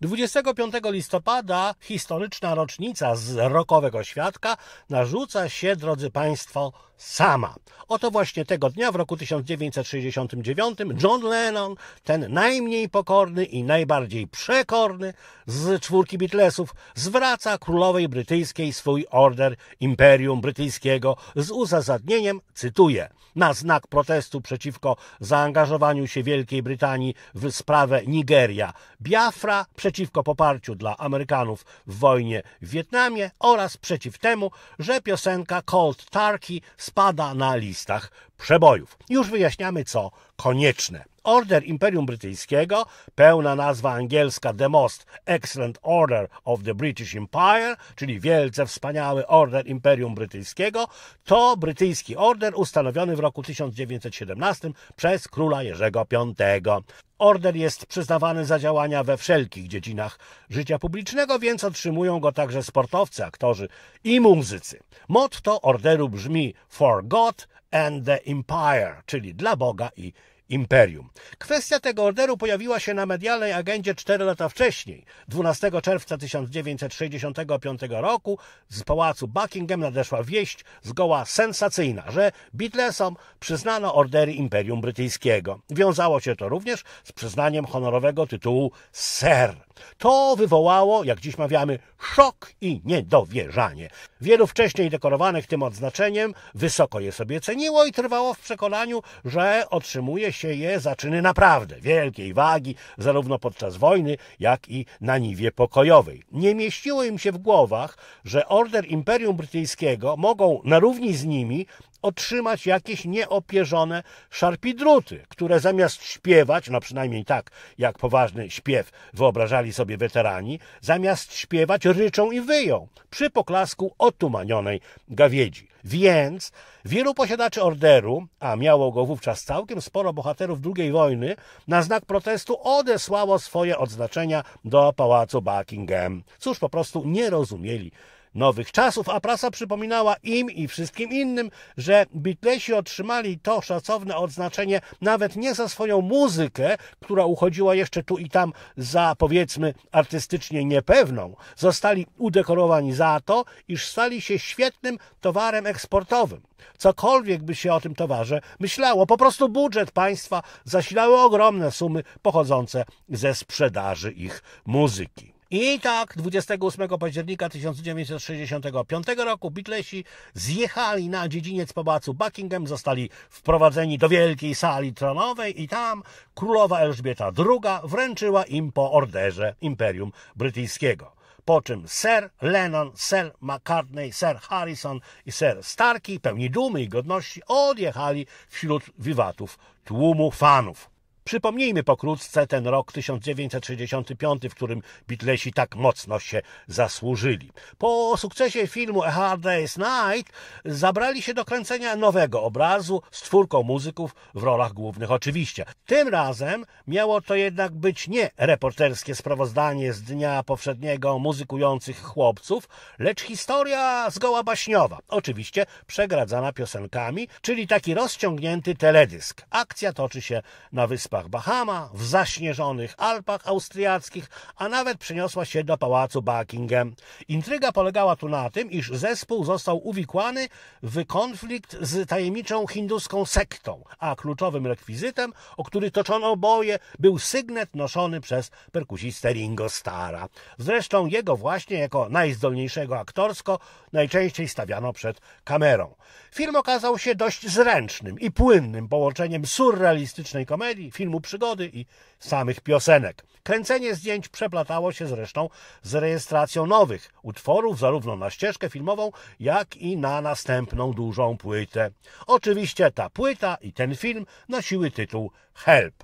25 listopada historyczna rocznica z rokowego świadka narzuca się, drodzy Państwo, sama. Oto właśnie tego dnia w roku 1969 John Lennon, ten najmniej pokorny i najbardziej przekorny z czwórki Beatlesów, zwraca królowej brytyjskiej swój order Imperium Brytyjskiego z uzasadnieniem, cytuję – na znak protestu przeciwko zaangażowaniu się Wielkiej Brytanii w sprawę Nigeria, Biafra przeciwko poparciu dla Amerykanów w wojnie w Wietnamie oraz przeciw temu, że piosenka Cold Turkey spada na listach przebojów. Już wyjaśniamy co konieczne. Order Imperium Brytyjskiego, pełna nazwa angielska The Most Excellent Order of the British Empire, czyli wielce wspaniały Order Imperium Brytyjskiego, to brytyjski order ustanowiony w roku 1917 przez króla Jerzego V. Order jest przyznawany za działania we wszelkich dziedzinach życia publicznego, więc otrzymują go także sportowcy, aktorzy i muzycy. Motto orderu brzmi For God and the Empire, czyli dla Boga i imperium. Kwestia tego orderu pojawiła się na medialnej agendzie 4 lata wcześniej. 12 czerwca 1965 roku z pałacu Buckingham nadeszła wieść zgoła sensacyjna, że Beatlesom przyznano ordery imperium brytyjskiego. Wiązało się to również z przyznaniem honorowego tytułu Sir. To wywołało, jak dziś mawiamy, szok i niedowierzanie. Wielu wcześniej dekorowanych tym odznaczeniem wysoko je sobie ceniło i trwało w przekonaniu, że otrzymuje się je za czyny naprawdę wielkiej wagi, zarówno podczas wojny, jak i na niwie pokojowej. Nie mieściło im się w głowach, że order Imperium Brytyjskiego mogą na równi z nimi otrzymać jakieś nieopierzone szarpidruty, które zamiast śpiewać, no przynajmniej tak jak poważny śpiew wyobrażali sobie weterani, zamiast śpiewać ryczą i wyją przy poklasku otumanionej gawiedzi. Więc wielu posiadaczy orderu, a miało go wówczas całkiem sporo bohaterów II wojny, na znak protestu odesłało swoje odznaczenia do pałacu Buckingham. Cóż, po prostu nie rozumieli nowych czasów, a prasa przypominała im i wszystkim innym, że Beatlesi otrzymali to szacowne odznaczenie nawet nie za swoją muzykę, która uchodziła jeszcze tu i tam za powiedzmy artystycznie niepewną. Zostali udekorowani za to, iż stali się świetnym towarem eksportowym. Cokolwiek by się o tym towarze myślało, po prostu budżet państwa zasilały ogromne sumy pochodzące ze sprzedaży ich muzyki. I tak 28 października 1965 roku Beatlesi zjechali na dziedziniec pałacu Buckingham, zostali wprowadzeni do wielkiej sali tronowej i tam królowa Elżbieta II wręczyła im po orderze Imperium Brytyjskiego po czym Sir Lennon, Sir McCartney, Sir Harrison i Sir Starkey, pełni dumy i godności, odjechali wśród wiwatów tłumu fanów. Przypomnijmy pokrótce ten rok 1965, w którym Beatlesi tak mocno się zasłużyli. Po sukcesie filmu A Hard Day's Night zabrali się do kręcenia nowego obrazu z czwórką muzyków w rolach głównych oczywiście. Tym razem miało to jednak być nie reporterskie sprawozdanie z dnia poprzedniego muzykujących chłopców, lecz historia zgoła baśniowa, oczywiście przegradzana piosenkami, czyli taki rozciągnięty teledysk. Akcja toczy się na wyspach wyspach Bahama, w zaśnieżonych Alpach austriackich, a nawet przeniosła się do pałacu Buckingham. Intryga polegała tu na tym, iż zespół został uwikłany w konflikt z tajemniczą hinduską sektą, a kluczowym rekwizytem, o który toczono boje, był sygnet noszony przez perkusistę Ringo Stara. Zresztą jego właśnie jako najzdolniejszego aktorsko najczęściej stawiano przed kamerą. Film okazał się dość zręcznym i płynnym połączeniem surrealistycznej komedii, filmu przygody i samych piosenek. Kręcenie zdjęć przeplatało się zresztą z rejestracją nowych utworów, zarówno na ścieżkę filmową, jak i na następną dużą płytę. Oczywiście ta płyta i ten film nosiły tytuł Help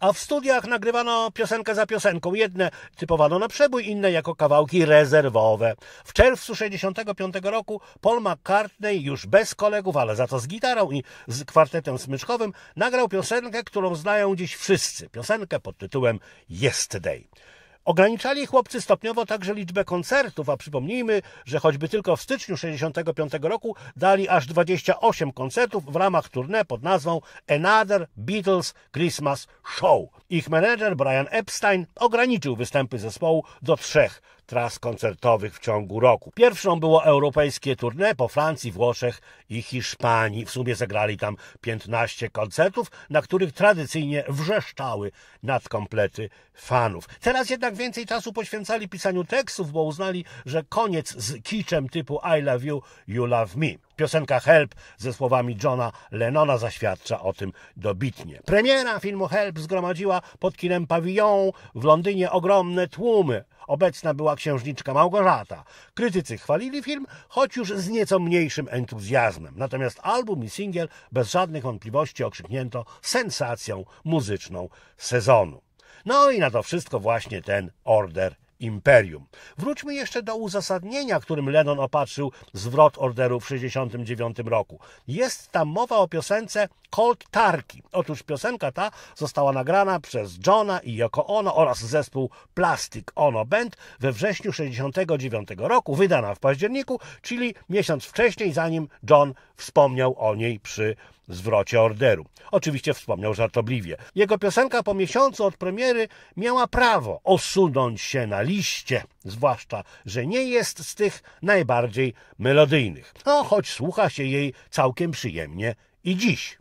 a w studiach nagrywano piosenkę za piosenką. Jedne typowano na przebój, inne jako kawałki rezerwowe. W czerwcu 1965 roku Paul McCartney już bez kolegów, ale za to z gitarą i z kwartetem smyczkowym nagrał piosenkę, którą znają dziś wszyscy. Piosenkę pod tytułem Yesterday. Ograniczali chłopcy stopniowo także liczbę koncertów, a przypomnijmy, że choćby tylko w styczniu 65 roku dali aż 28 koncertów w ramach tournée pod nazwą Another Beatles Christmas Show. Ich menedżer Brian Epstein ograniczył występy zespołu do trzech tras koncertowych w ciągu roku. Pierwszą było europejskie tournée po Francji, Włoszech i Hiszpanii. W sumie zagrali tam 15 koncertów, na których tradycyjnie wrzeszczały nadkomplety fanów. Teraz jednak więcej czasu poświęcali pisaniu tekstów, bo uznali, że koniec z kiczem typu I love you, you love me. Piosenka Help ze słowami Johna Lennona zaświadcza o tym dobitnie. Premiera filmu Help zgromadziła pod kinem Pavillon w Londynie ogromne tłumy. Obecna była księżniczka Małgorzata. Krytycy chwalili film, choć już z nieco mniejszym entuzjazmem. Natomiast album i singiel bez żadnych wątpliwości okrzyknięto sensacją muzyczną sezonu. No i na to wszystko właśnie ten order imperium. Wróćmy jeszcze do uzasadnienia, którym Lennon opatrzył zwrot orderu w 1969 roku. Jest tam mowa o piosence Cold Turkey. Otóż piosenka ta została nagrana przez Johna i Yoko Ono oraz zespół Plastic Ono Band we wrześniu 1969 roku, wydana w październiku, czyli miesiąc wcześniej, zanim John wspomniał o niej przy zwrocie orderu. Oczywiście wspomniał żartobliwie. Jego piosenka po miesiącu od premiery miała prawo osunąć się na liście, zwłaszcza, że nie jest z tych najbardziej melodyjnych. No, choć słucha się jej całkiem przyjemnie i dziś.